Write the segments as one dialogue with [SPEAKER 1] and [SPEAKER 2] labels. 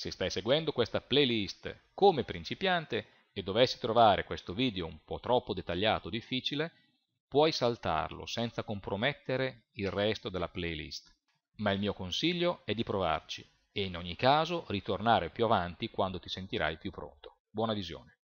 [SPEAKER 1] Se stai seguendo questa playlist come principiante e dovessi trovare questo video un po' troppo dettagliato o difficile, puoi saltarlo senza compromettere il resto della playlist. Ma il mio consiglio è di provarci e in ogni caso ritornare più avanti quando ti sentirai più pronto. Buona visione.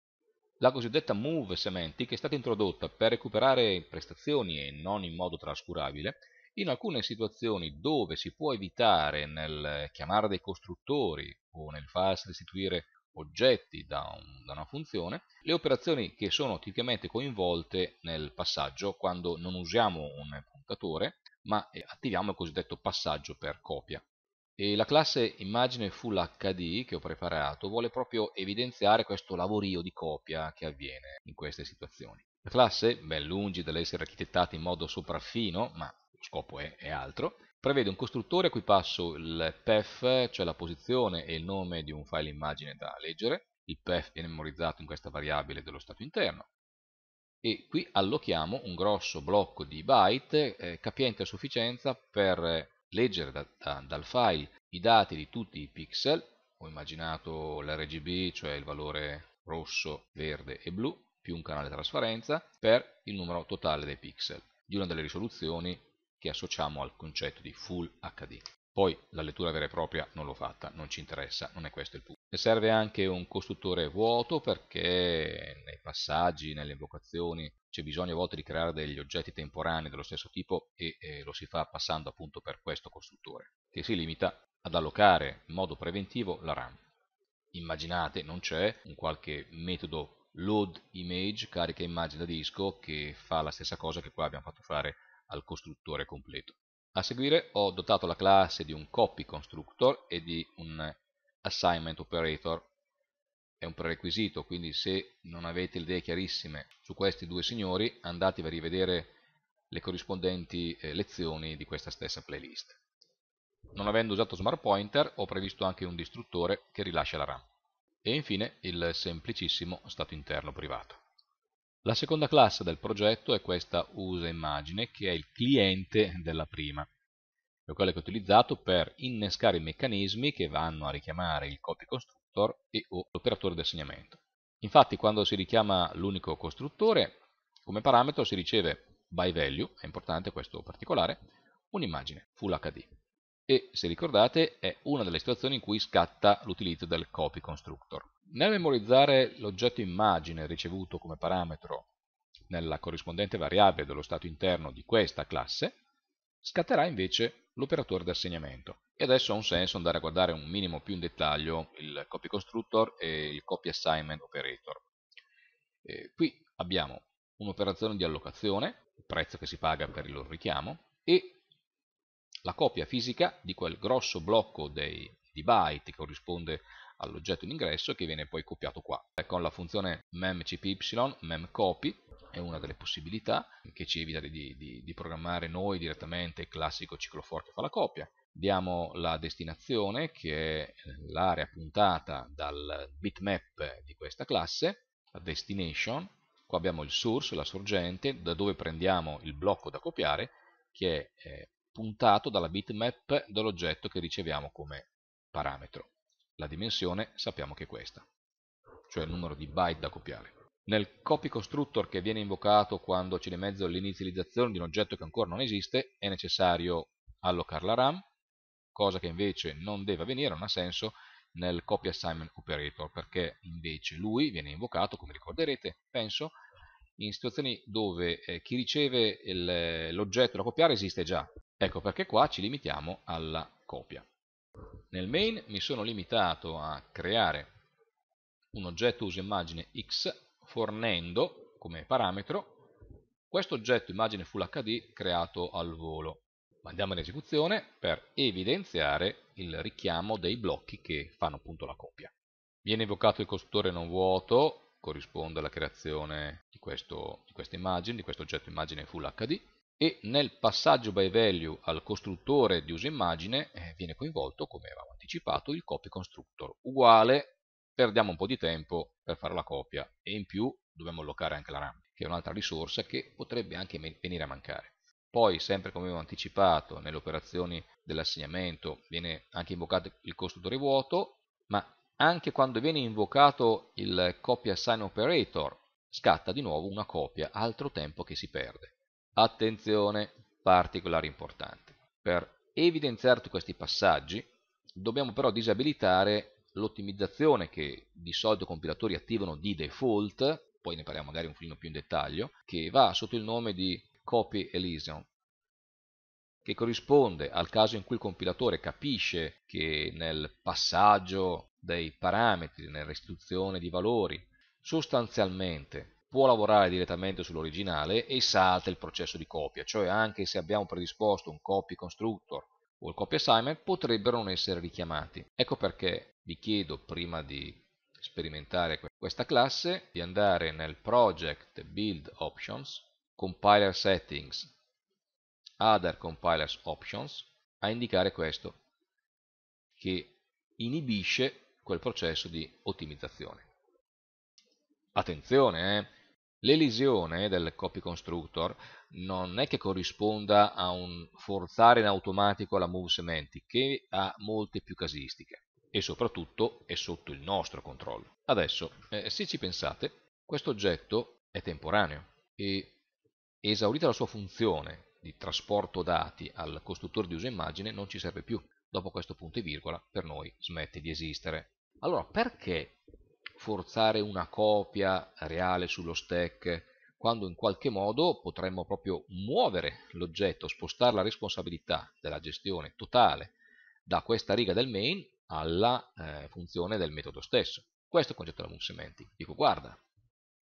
[SPEAKER 1] La cosiddetta Move Semantic è stata introdotta per recuperare prestazioni e non in modo trascurabile in alcune situazioni dove si può evitare nel chiamare dei costruttori o nel farsi restituire oggetti da, un, da, una funzione, le operazioni che sono tipicamente coinvolte nel passaggio quando non usiamo un puntatore, ma eh, attiviamo il cosiddetto passaggio per copia. E la classe immagine full HD che ho preparato vuole proprio evidenziare questo lavorio di copia che avviene in queste situazioni. La classe, ben lungi dall'essere architettata in modo sopraffino, ma scopo è, è altro, prevede un costruttore a cui passo il pef, cioè la posizione e il nome di un file immagine da leggere, il pef viene memorizzato in questa variabile dello stato interno, e qui allochiamo un grosso blocco di byte eh, capiente a sufficienza per leggere da, da, dal file i dati di tutti i pixel, ho immaginato l'RGB, cioè il valore rosso, verde e blu, più un canale trasparenza, per il numero totale dei pixel, di una delle risoluzioni che associamo al concetto di Full HD. Poi la lettura vera e propria non l'ho fatta, non ci interessa, non è questo il punto. Ne serve anche un costruttore vuoto perché nei passaggi, nelle invocazioni, c'è bisogno a volte di creare degli oggetti temporanei dello stesso tipo e eh, lo si fa passando appunto per questo costruttore, che si limita ad allocare in modo preventivo la RAM. Immaginate, non c'è un qualche metodo load image, carica immagine da disco, che fa la stessa cosa che qua abbiamo fatto fare al costruttore completo. A seguire ho dotato la classe di un copy constructor e di un assignment operator. È un prerequisito, quindi se non avete idee chiarissime su questi due signori andatevi a rivedere le corrispondenti eh, lezioni di questa stessa playlist. Non avendo usato Smart Pointer ho previsto anche un distruttore che rilascia la RAM. E infine il semplicissimo stato interno privato. La seconda classe del progetto è questa usa immagine che è il cliente della prima lo quale è utilizzato per innescare i meccanismi che vanno a richiamare il copy constructor e o l'operatore di assegnamento. Infatti quando si richiama l'unico costruttore, come parametro si riceve by value, è importante questo particolare, un'immagine full HD. E se ricordate è una delle situazioni in cui scatta l'utilizzo del copy constructor. Nel memorizzare l'oggetto immagine ricevuto come parametro nella corrispondente variabile dello stato interno di questa classe, scatterà invece l'operatore d'assegnamento. E adesso ha un senso andare a guardare un minimo più in dettaglio il copy constructor e il copy assignment operator. E qui abbiamo un'operazione di allocazione, il prezzo che si paga per il richiamo, e la copia fisica di quel grosso blocco dei, di byte che corrisponde all'oggetto in ingresso che viene poi copiato qua. Con la funzione memcpy, memcopy, è una delle possibilità che ci evita di, di, di programmare noi direttamente il classico ciclo for che fa la copia. Diamo la destinazione che è l'area puntata dal bitmap di questa classe, la destination, qua abbiamo il source, la sorgente, da dove prendiamo il blocco da copiare che è eh, puntato dalla bitmap dell'oggetto che riceviamo come parametro. La dimensione sappiamo che è questa, cioè il numero di byte da copiare. Nel copy constructor che viene invocato quando c'è di mezzo l'inizializzazione di un oggetto che ancora non esiste, è necessario allocare la RAM, cosa che invece non deve avvenire, non ha senso, nel copy assignment operator, perché invece lui viene invocato, come ricorderete, penso, in situazioni dove eh, chi riceve l'oggetto da copiare esiste già. Ecco perché qua ci limitiamo alla copia. Nel main mi sono limitato a creare un oggetto uso immagine X fornendo come parametro questo oggetto immagine Full HD creato al volo. Andiamo in esecuzione per evidenziare il richiamo dei blocchi che fanno appunto la coppia. Viene evocato il costruttore non vuoto, corrisponde alla creazione di questa immagine, di questo oggetto immagine Full HD e nel passaggio by value al costruttore di uso immagine eh, viene coinvolto, come avevamo anticipato, il copy constructor, uguale, perdiamo un po' di tempo per fare la copia e in più dobbiamo allocare anche la RAM, che è un'altra risorsa che potrebbe anche venire a mancare. Poi, sempre come avevo anticipato, nelle operazioni dell'assegnamento viene anche invocato il costruttore vuoto, ma anche quando viene invocato il copy assign operator, scatta di nuovo una copia, altro tempo che si perde. Attenzione particolare importante. Per evidenziare tutti questi passaggi dobbiamo però disabilitare l'ottimizzazione che di solito i compilatori attivano di default, poi ne parliamo magari un filino più in dettaglio, che va sotto il nome di Copy elision, che corrisponde al caso in cui il compilatore capisce che nel passaggio dei parametri, nella restituzione di valori, sostanzialmente può lavorare direttamente sull'originale e salta il processo di copia, cioè anche se abbiamo predisposto un copy constructor o il copy assignment potrebbero non essere richiamati. Ecco perché vi chiedo prima di sperimentare questa classe di andare nel project build options, compiler settings, other compilers options a indicare questo che inibisce quel processo di ottimizzazione. Attenzione, eh? l'elisione del copy constructor non è che corrisponda a un forzare in automatico la move semantic che ha molte più casistiche e soprattutto è sotto il nostro controllo. Adesso, eh, se ci pensate, questo oggetto è temporaneo e esaurita la sua funzione di trasporto dati al costruttore di uso immagine non ci serve più. Dopo questo punto e virgola per noi smette di esistere. Allora, perché forzare una copia reale sullo stack, quando in qualche modo potremmo proprio muovere l'oggetto, spostare la responsabilità della gestione totale da questa riga del main alla eh, funzione del metodo stesso. Questo è il concetto della move semantic. Dico, guarda,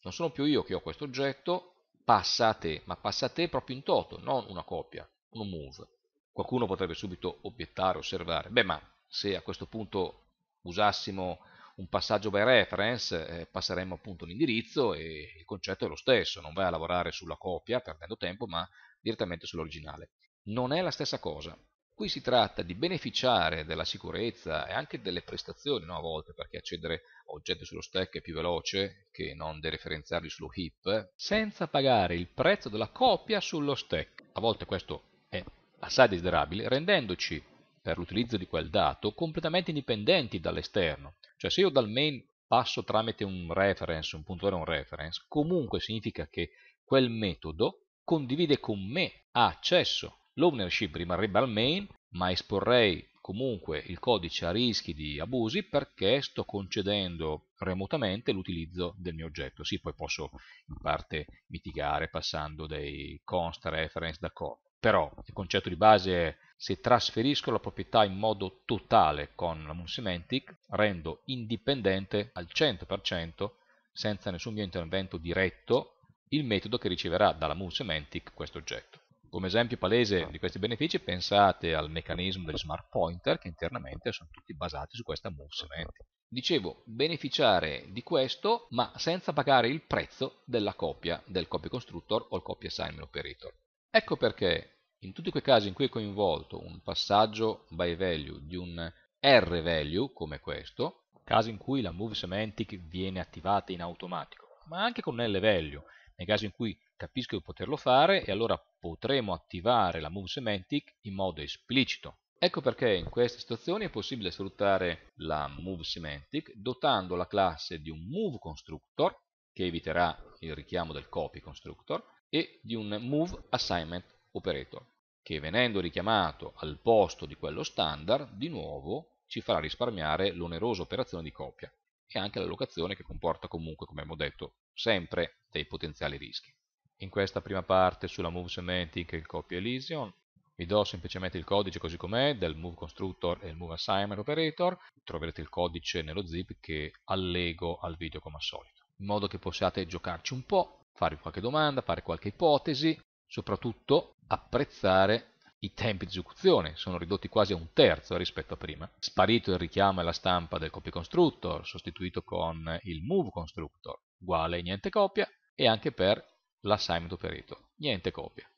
[SPEAKER 1] non sono più io che ho questo oggetto, passa a te, ma passa a te proprio in toto, non una copia, un move. Qualcuno potrebbe subito obiettare, osservare, beh ma se a questo punto usassimo un passaggio by reference, eh, passeremo appunto l'indirizzo e il concetto è lo stesso, non vai a lavorare sulla copia perdendo tempo, ma direttamente sull'originale. Non è la stessa cosa. Qui si tratta di beneficiare della sicurezza e anche delle prestazioni, no, a volte, perché accedere a oggetti sullo stack è più veloce che non dereferenziarli sullo heap, senza pagare il prezzo della copia sullo stack. A volte questo è assai desiderabile, rendendoci per l'utilizzo di quel dato completamente indipendenti dall'esterno. Cioè se io dal main passo tramite un reference, un puntuale un reference, comunque significa che quel metodo condivide con me, ha accesso. L'ownership rimarrebbe al main, ma esporrei comunque il codice a rischi di abusi perché sto concedendo remotamente l'utilizzo del mio oggetto. Sì, poi posso in parte mitigare passando dei const reference d'accordo. però il concetto di base è se trasferisco la proprietà in modo totale con la Moonsemantic, rendo indipendente al 100%, senza nessun mio intervento diretto, il metodo che riceverà dalla Moonsemantic questo oggetto. Come esempio palese di questi benefici pensate al meccanismo degli smart pointer che internamente sono tutti basati su questa move semantic. Dicevo, beneficiare di questo ma senza pagare il prezzo della copia del copy constructor o il copy assignment operator. Ecco perché in tutti quei casi in cui è coinvolto un passaggio by value di un R value come questo, casi in cui la move semantic viene attivata in automatico, ma anche con L value, nei casi in cui capisco di poterlo fare e allora potremo attivare la move semantic in modo esplicito. Ecco perché in queste situazioni è possibile sfruttare la move semantic dotando la classe di un move constructor che eviterà il richiamo del copy constructor e di un move assignment operator, che venendo richiamato al posto di quello standard, di nuovo ci farà risparmiare l'onerosa operazione di copia e anche l'allocazione che comporta comunque, come abbiamo detto, sempre dei potenziali rischi. In questa prima parte sulla move semantic e il copy elision vi do semplicemente il codice così com'è del move constructor e il move assignment operator, troverete il codice nello zip che allego al video come al solito, in modo che possiate giocarci un po', fare qualche domanda, fare qualche ipotesi soprattutto apprezzare i tempi di esecuzione, sono ridotti quasi a un terzo rispetto a prima. Sparito il richiamo e la stampa del copy constructor, sostituito con il move constructor, uguale niente copia, e anche per l'assignment operator, niente copia.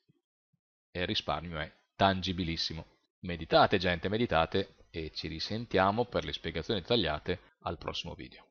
[SPEAKER 1] E il risparmio è tangibilissimo. Meditate gente, meditate e ci risentiamo per le spiegazioni dettagliate al prossimo video.